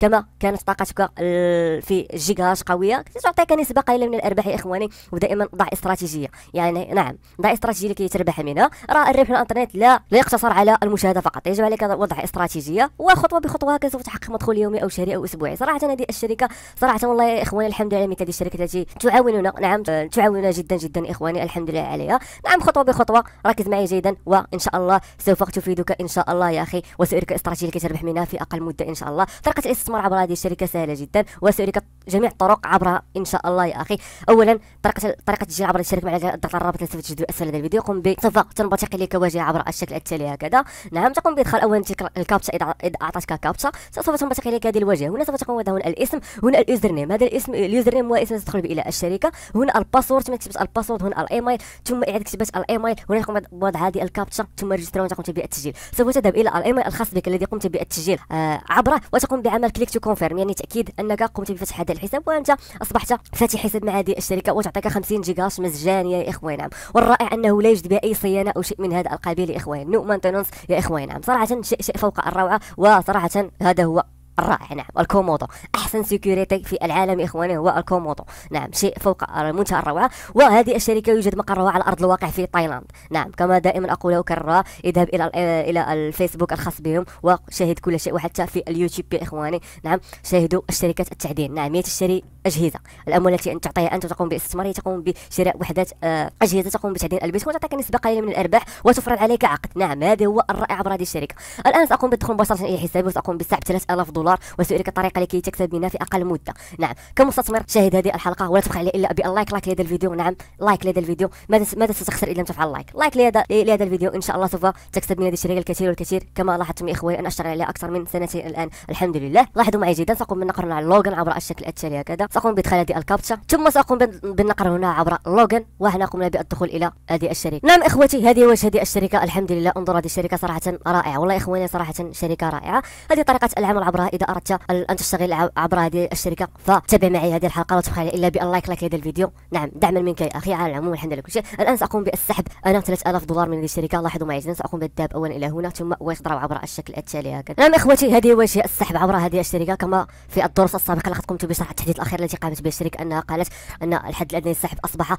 كما كانت طاقتك في جيجاش قويه تعطيك نسبه قليله من الارباح يا اخواني ودائما ضع استراتيجيه يعني نعم ضع استراتيجيه لكي تربح منها راه الربح من الانترنت لا لا يقتصر على المشاهده فقط يجب عليك وضع استراتيجيه وخطوه بخطوه سوف تحقق مدخول يومي او شهري او اسبوعي صراحه هذه الشركه صراحه والله يا اخواني الحمد لله مثل هذه الشركه التي تعاوننا نعم تعاوننا جدا جدا اخواني الحمد لله عليها نعم خطوه بخطوه ركز معي جيدا وان شاء الله سوف تفيدك ان شاء الله يا اخي وسألك استراتيجيه لكي تربح منها في اقل مده ان شاء الله طريقه الاستثمار عبر هذه الشركه سهله جدا وساريك جميع الطرق عبرها ان شاء الله يا اخي اولا طريقه طريقه التسجيل عبر الشركه معلقة ضغط على الرابط الذي تجد اسفل هذا الفيديو قم بصفاق تنبثق لك واجهه عبر الشكل التالي هكذا نعم تقوم بادخال اولا تلك الكابتشا اذا اعطتك كابتشا سوف تنبثق لك هذه الواجهه هنا سوف تقوم هنا الاسم هنا اليوزر نيم هذا الاسم اليوزر نيم هو اسم تدخل به الى الشركه هنا الباسورد ثم كتبت الباسورد هنا الايميل ثم اعاده كتابه الايميل هنا تقوم بوضع هذه الكابتشا ثم ريجستر وانت قمت بالتسجيل سوف تذهب الى الايميل الخاص بك الذي قمت بالتسجيل آه، عبره وتقوم بعمل كليك تو كونفيرم يعني تاكيد انك قمت بفتح هذا الحساب وانت اصبحت فاتح حساب مع هذه الشركه وتعطيك 50 جيجا مجانيه يا اخوان نعم والرائع انه لا يوجد بها اي صيانه او شيء من هذا القبيل يا اخوان نو مانتينونس يا اخوان نعم صراحه شيء شيء فوق الروعه وصراحه هذا هو الرائع نعم الكومودو احسن سيكوريتي في العالم يا اخواني هو الكومودو نعم شيء فوق منتهى الروعه وهذه الشركه يوجد مقرها على ارض الواقع في تايلاند نعم كما دائما اقول وكررها اذهب الى آه، الى الفيسبوك الخاص بهم وشاهد كل شيء وحتى في اليوتيوب يا اخواني نعم شاهدوا الشركات التعدين نعم هي تشتري اجهزه الاموال التي تعطيها انت تقوم باستثمارها تقوم بشراء وحدات آه، اجهزه تقوم بتعدين البيت وتعطيك نسبه قليله من الارباح وتفرض عليك عقد نعم هذا هو الرائع عبر هذه الشركه الان ساقوم بالدخول مباشره الى حسابي وساقوم بسحب 3000 دولار دولار وسأريك الطريقة لكي تكسب منها في أقل مدة نعم كمستثمر شاهد هذه الحلقة ولا تبخل علي إلا باللايك لايك لهذا الفيديو نعم لايك لهذا الفيديو ماذا ماذا ستخسر إذا لم تفعل لايك لايك لهذا لهذا الفيديو إن شاء الله سوف تكسب من هذه الشركة الكثير والكثير كما لاحظتم إخواني أنا أشتغل عليها أكثر من سنتين الآن الحمد لله لاحظوا معي جيدا سأقوم بالنقر هنا على اللوجن عبر الشكل التالي هكذا سأقوم بإدخال هذه الكابتشا ثم سأقوم بالنقر هنا عبر اللوجن وهنا قمنا بالدخول إلى هذه الشركة نعم إخوتي هذه وجه هذه الشركة الحمد لله انظر هذه الشركة صراحة رائعة والله إخواني صراحة شركة رائعة هذه طريقة العمل عبرها اذا اردت ان تشتغل عبر هذه الشركه فتابع معي هذه الحلقه تبخل الا باللايك لايك هذا لهذا الفيديو نعم دعما منك يا اخي على العموم الحمد لله كل شيء الان ساقوم بالسحب انا 3000 دولار من هذه الشركه لاحظوا معي جدا ساقوم بالذهاب اولا الى هنا ثم واجد عبر الشكل التالي هكذا نعم اخوتي هذه هو شيء السحب عبر هذه الشركه كما في الدروس السابقه لقد قمت بشرح التحديث الاخير التي قامت به الشركه انها قالت ان الحد الادنى للسحب اصبح 0.05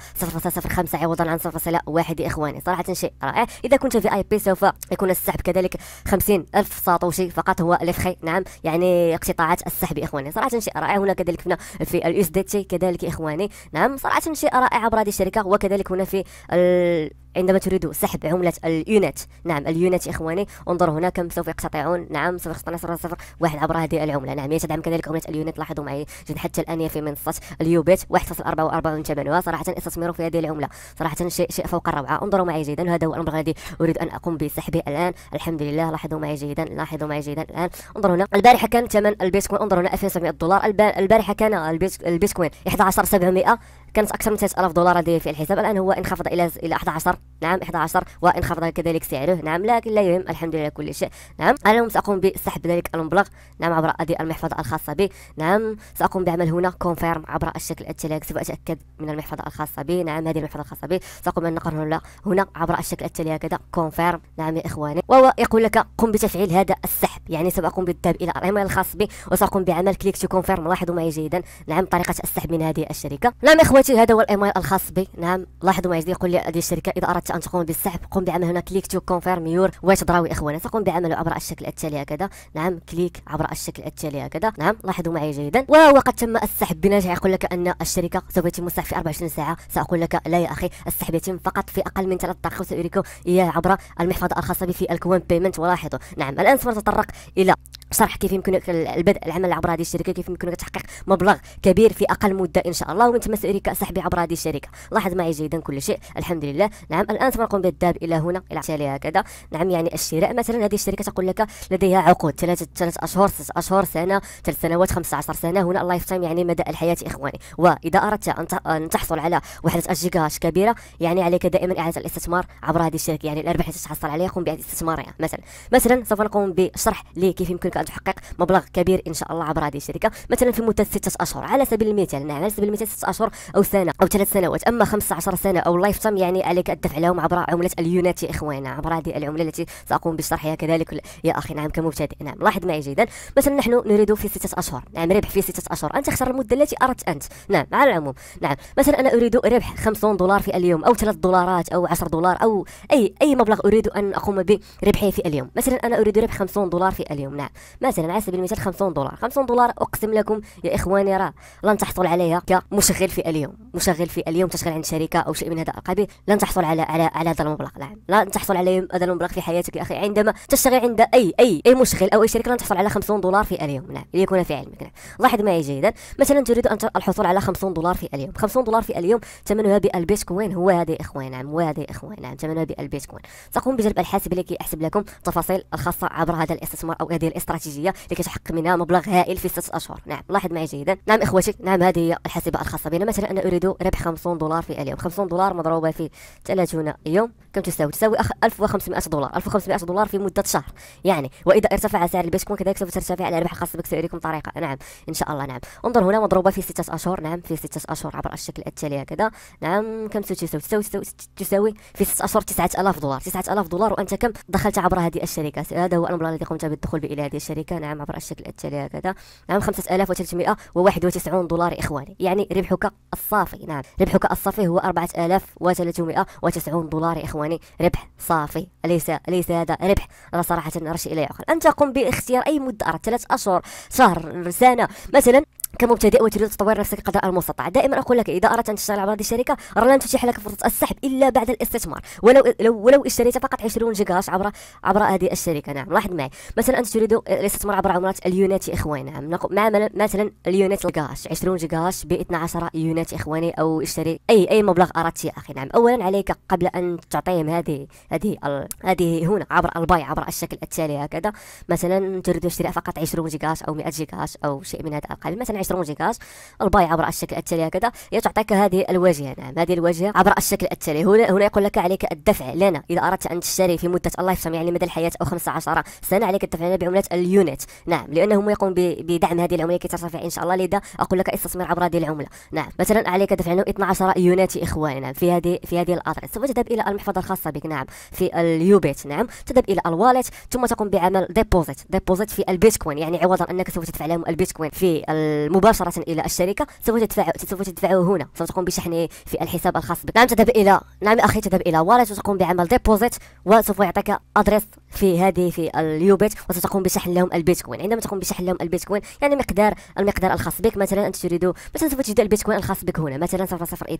عوضا عن 0.1 يا اخواني صراحه شيء رائع اذا كنت في اي بي سوف يكون السحب كذلك 50000 ساطوشي فقط هو الفخي نعم يعني يعني اقتطاعات السحب اخواني صراحه شيء رائع هنا كذلك هنا في الاس دي تي كذلك اخواني نعم صراحه شيء رائع عبر هذه الشركه وكذلك هنا في ال عندما تريد سحب عملة اليونت نعم اليونت إخواني انظر هنا كم سوف يقتطعون نعم سوف يقتطعون صفر صفر واحد عبر هذه العملة نعم هي تدعم كذلك عملة اليونت لاحظوا معي جد حتى الآن في منصة اليوبيت 1.44 ثمنها صراحة استثمروا في هذه العملة صراحة شيء شيء فوق الروعة انظروا معي جيدا هذا هو الأمر الذي أريد أن أقوم بسحبه الآن الحمد لله لاحظوا معي جيدا لاحظوا معي جيدا الآن انظروا هنا البارحة كان ثمن البيتكوين انظروا هنا 2700 دولار البارحة كان البيتكوين 11700 كانت اكثر من 3000 دولار هذه في الحساب الان هو انخفض الى الى 11 نعم 11 وانخفض كذلك سعره نعم لكن لا يهم الحمد لله كل شيء نعم انا اليوم ساقوم بسحب ذلك المبلغ نعم عبر هذه المحفظه الخاصه بي نعم ساقوم بعمل هنا كونفيرم عبر الشكل التالي سوف اتاكد من المحفظه الخاصه بي نعم هذه المحفظه الخاصه بي ساقوم بالنقر هنا هنا عبر الشكل التالي هكذا كونفيرم نعم يا اخواني وهو يقول لك قم بتفعيل هذا السحب يعني ساقوم بالذهاب الى الايميل الخاص بي وساقوم بعمل كليك تو كونفيرم لاحظوا معي جيدا نعم طريقه السحب من هذه الشركه نعم اخواني بالتاكيد هذا هو الايميل الخاص بي نعم لاحظوا معي يقول لي هذه الشركه اذا اردت ان تقوم بالسحب قم بعمل هنا كليك تو كونفيرم يور واش دراوي اخوانا تقوم بعمله عبر الشكل التالي هكذا نعم كليك عبر الشكل التالي هكذا نعم لاحظوا معي جيدا وقد تم السحب بنجاح يقول لك ان الشركه سوف يتم السحب في 24 ساعه ساقول لك لا يا اخي السحب يتم فقط في اقل من 3 دقائق وساريكم اياه عبر المحفظه الخاصه بي في الكوين بيمنت ولاحظوا نعم الان سوف نتطرق الى شرح كيف يمكنك البدء العمل عبر هذه الشركه كيف يمكنك تحقيق مبلغ كبير في اقل مده ان شاء الله وأنت بك صاحبي عبر هذه الشركه لاحظ معي جيدا كل شيء الحمد لله نعم الان سنقوم بالذهاب الى هنا الى تالي هكذا نعم يعني الشراء مثلا هذه الشركه تقول لك لديها عقود ثلاثه ثلاث اشهر ست اشهر سنه ثلاث سنوات 15 سنه هنا اللايف تايم يعني مدى الحياه اخواني واذا اردت ان تحصل على وحده الجيجاهاش كبيره يعني عليك دائما اعاده الاستثمار عبر هذه الشركه يعني الارباح التي تحصل عليها قم باعاده استثمارها مثلا مثلا سوف نقوم بشرح لكيف يمكنك الشركه ان تحقق مبلغ كبير ان شاء الله عبر هذه الشركه مثلا في مده 6 اشهر على سبيل المثال نعم على سبيل المثال 6 اشهر او سنه او ثلاث سنوات اما 15 سنه او لايف تايم يعني عليك الدفع لهم عبر عمله اليونات يا اخوانا عبر هذه العمله التي ساقوم بشرحها كذلك يا اخي نعم كمبتدئ نعم لاحظ معي جيدا مثلا نحن نريد في 6 اشهر نعم ربح في 6 اشهر انت اختر المده التي اردت انت نعم على العموم نعم مثلا انا اريد ربح 50 دولار في اليوم او 3 دولارات او 10 دولار او اي اي مبلغ اريد ان اقوم بربحه في اليوم مثلا انا اريد ربح 50 دولار في اليوم نعم مثلا على سبيل المثال 50 دولار 50 دولار اقسم لكم يا اخواني راه لن تحصل عليها كمشغل في اليوم مشغل في اليوم تشغل عند شركه او شيء من هذا القبيل لن تحصل على على على هذا المبلغ نعم لن تحصل على هذا المبلغ في حياتك يا اخي عندما تشتغل عند اي اي اي مشغل او اي شركه لن تحصل على 50 دولار في اليوم نعم ليكون في علمك نعم لاحظ معي جيدا مثلا تريد ان الحصول على 50 دولار في اليوم 50 دولار في اليوم ثمنها بالبيتكوين هو هذا يا اخوان نعم هو هذا يا اخوان نعم ثمنها بالبيتكوين تقوم بجلب الحاسب لكي احسب لكم التفاصيل الخاصه عبر هذا الاستثمار او هذه الاستراتيجيه استراتيجيه اللي كتحقق منها مبلغ هائل في سته اشهر نعم لاحظ معي جيدا نعم اخوتي نعم هذه هي الحسبه الخاصه بنا مثلا انا اريد ربح 50 دولار في اليوم 50 دولار مضروبه في 30 يوم كم تساوي تساوي 1500 دولار 1500 دولار في مده شهر يعني واذا ارتفع سعر البيتكوين كذلك سوف ترتفع الارباح الخاصه بك ساريكم طريقه نعم ان شاء الله نعم انظر هنا مضروبه في سته اشهر نعم في سته اشهر عبر الشكل التالي هكذا نعم كم تساوي تساوي تساوي في سته اشهر 9000 دولار 9000 دولار وانت كم دخلت عبر هذه الشركه هذا هو المبلغ الذي قمت بالدخول به الى هذه الشركة. الشركه نعم عبر الشكل التالي هكذا نعم 5391 دولار اخواني يعني ربحك الصافي نعم ربحك الصافي هو 4390 دولار اخواني ربح صافي اليس اليس هذا ربح انا صراحه رشي الى اخر انت قم باختيار اي مده اردت ثلاث اشهر شهر سنه مثلا كمبتدئ وتريد تطور نفسك قدر المستطاع دائما اقول لك اذا اردت ان تشتغل على هذه الشركه لن تتيح لك فرصه السحب الا بعد الاستثمار ولو لو, ولو اشتريت فقط 20 جيجا عبر عبر هذه الشركه نعم لاحظ معي مثلا انت تريد الاستثمار عبر عملات اليونات يا اخواني نعم مع مثلا اليونات الجاش 20 جيجا ب 12 يونات اخواني او اشتري اي اي مبلغ اردت يا اخي نعم اولا عليك قبل ان تعطيهم هذه هذه هذه هنا عبر الباي عبر الشكل التالي هكذا مثلا تريد تشتري فقط 20 جيجا او 100 جيجا او شيء من هذا القبيل مثلا يشترون جيجاز الباي عبر الشكل التالي هكذا هي تعطيك هذه الواجهه نعم هذه الواجهه عبر الشكل التالي هنا هنا يقول لك عليك الدفع لنا اذا اردت ان تشتري في مده الله يفهم يعني مدى الحياه او 15 سنه عليك الدفع لنا بعمله اليونت نعم لانهم يقوم بدعم هذه العمله كي ترتفع ان شاء الله لذا اقول لك استثمر عبر هذه العمله نعم مثلا عليك دفع لهم 12 يونت اخواني نعم في هذه في هذه الادرس ثم تذهب الى المحفظه الخاصه بك نعم في اليوبيت نعم تذهب الى الوالت ثم تقوم بعمل ديبوزيت ديبوزيت في البيتكوين يعني عوضا انك سوف تدفع لهم البيتكوين في مباشرة إلى الشركة سوف تدفع سوف تدفعه هنا سوف تقوم بشحنه في الحساب الخاص بك نعم تذهب إلى نعم أخي تذهب إلى والد وتقوم بعمل ديبوزيت وسوف يعطيك أدريس في هذه في اليوبيت وستقوم بشحن لهم البيتكوين عندما تقوم بشحن لهم البيتكوين يعني مقدار المقدار الخاص بك مثلا انت تريد مثلا سوف تجد البيتكوين الخاص بك هنا مثلا 0.02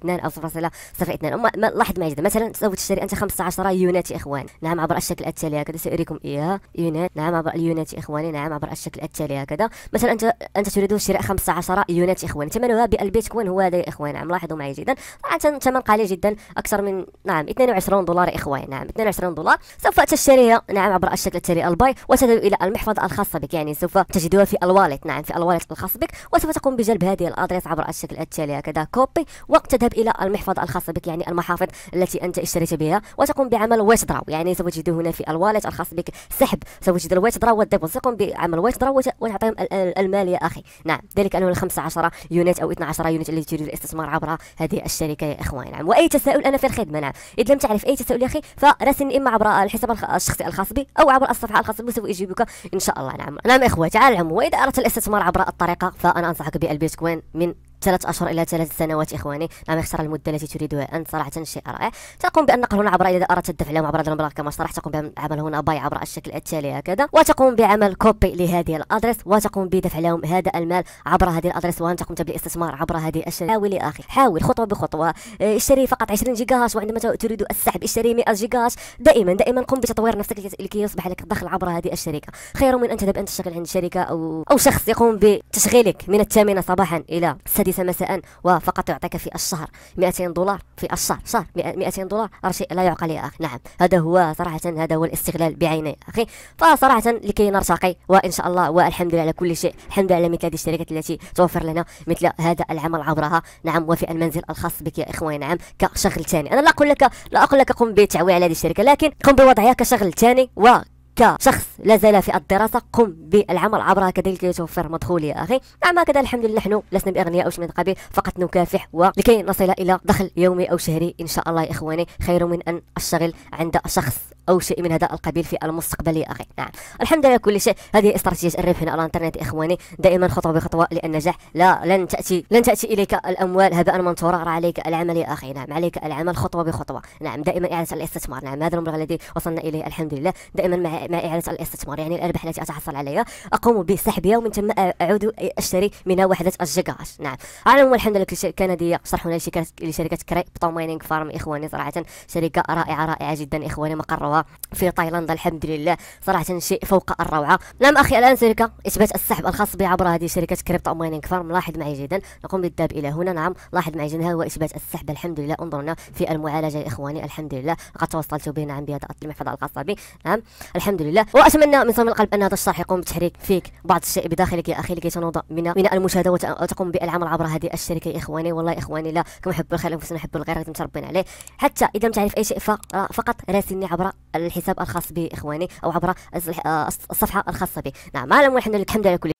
او 0.02 اما لاحظ ما يجد مثلا سوف تشتري انت 15 يونات يا اخوان نعم عبر الشكل التالي هكذا ساريكم اياها يونات نعم عبر اليونات يا اخواني نعم عبر الشكل التالي هكذا مثلا انت انت تريد شراء 15 يونات يا ثمنها بالبيتكوين هو هذا يا اخوان نعم لاحظوا معي جدا طبعا ثمن قليل جدا اكثر من نعم 22 دولار يا نعم 22 دولار سوف تشتريها نعم عبر الشكل التالي الباي وتذهب إلى المحفظة الخاصة بك يعني سوف تجدها في الوالت نعم في الوالت الخاص بك وسوف تقوم بجلب هذه الأدريس عبر الشكل التالي هكذا كوبي وتذهب إلى المحفظة الخاصة بك يعني المحافظ التي أنت اشتريت بها وتقوم بعمل ويتدراو يعني سوف تجد هنا في الوالت الخاص بك سحب سوف تجد الويتدراو والديبوز تقوم بعمل ويتدراو وتعطيهم المال يا أخي نعم ذلك أنه ال 15 يونت أو 12 يونت التي تريد الاستثمار عبر هذه الشركة يا إخواني نعم وأي تساؤل أنا في الخدمة نعم إذا لم تعرف أي تساؤل يا أخي فراسلني إما عبر الحساب الشخصي الخاص بي او عبر الصفحه الخاصه بي يجيبك ان شاء الله نعم نعم اخواتي على العموم واذا اردت الاستثمار عبر الطريقه فانا انصحك بالبيتكوين من ثلاث أشهر إلى ثلاث سنوات إخواني لم نعم، يخسر المدة التي تريدها أنت صراحة شيء رائع تقوم بأن هنا عبر إذا أردت الدفع لهم عبر هذا المبلغ كما شرحت تقوم بعمل هنا باي عبر الشكل التالي هكذا وتقوم بعمل كوبي لهذه الأدرس وتقوم بدفع لهم هذا المال عبر هذه الأدرس وأنت قمت بالاستثمار عبر هذه الشركة حاول يا أخي حاول خطوة بخطوة آه، اشتري فقط 20 جيجا هاش وعندما تريد السحب اشتري 100 جيجا هاش دائما دائما قم بتطوير نفسك لكي يصبح لك دخل عبر هذه الشركة خير من أن تذهب أن تشتغل عند شركة أو أو شخص يقوم بتشغيلك من الثامنة صباحا إلى السادسة ليس مساء وفقط يعطيك في الشهر 200 دولار في الشهر شهر 200 دولار شيء لا يعقل يا اخي نعم هذا هو صراحه هذا هو الاستغلال بعيني اخي فصراحه لكي نرتقي وان شاء الله والحمد لله على كل شيء الحمد لله على مثل هذه الشركات التي توفر لنا مثل هذا العمل عبرها نعم وفي المنزل الخاص بك يا اخواني نعم كشغل ثاني انا لا اقول لك لا اقول لك قم بالتعويل على هذه الشركه لكن قم بوضعها كشغل ثاني و كشخص لا زال في الدراسه قم بالعمل عبرها كذلك لتوفر مدخول يا اخي نعم كذا الحمد لله نحن لسنا باغنياء او من قبيل فقط نكافح ولكي نصل الى دخل يومي او شهري ان شاء الله يا اخواني خير من ان اشتغل عند شخص او شيء من هذا القبيل في المستقبل يا اخي نعم الحمد لله كل شيء هذه استراتيجيه الربح على الانترنت اخواني دائما خطوه بخطوه للنجاح لا لن تاتي لن تاتي اليك الاموال هباء منثورا عليك العمل يا اخي نعم عليك العمل خطوه بخطوه نعم دائما اعاده الاستثمار نعم هذا المبلغ الذي وصلنا اليه الحمد لله دائما مع مع إعادة الاستثمار يعني الأرباح التي أتحصل عليها أقوم بسحبها ومن ثم آه، أعود أشتري منها وحدة الجيجاهات نعم على العموم الحمد لله الكندية كندية شرحنا لشركة لشركة كريبتو مايننج فارم إخواني صراحة شركة رائعة رائعة جدا إخواني مقرها في تايلاند الحمد لله صراحة شيء فوق الروعة نعم أخي الآن شركة إثبات السحب الخاص بي عبر هذه شركة كريبتو مايننج فارم لاحظ معي جدا نقوم بالذهاب إلى هنا نعم لاحظ معي جدا هو إثبات السحب الحمد لله انظرنا في المعالجة إخواني الحمد لله قد توصلت به نعم بهذا المحفظة الخاصة بي نعم الحمد الحمد لله واتمنى من صميم القلب ان هذا الشرح يقوم بتحريك فيك بعض الشيء بداخلك يا اخي لكي تنوض من من المشاهده وتقوم بالعمل عبر هذه الشركه يا اخواني والله يا اخواني لا كما حب الخير انفسنا نحب الغير لازم تربينا عليه حتى اذا لم تعرف اي شيء فقط راسلني عبر الحساب الخاص بي اخواني او عبر الصفحه الخاصه بي نعم ما لم الحمد لله الحمد لله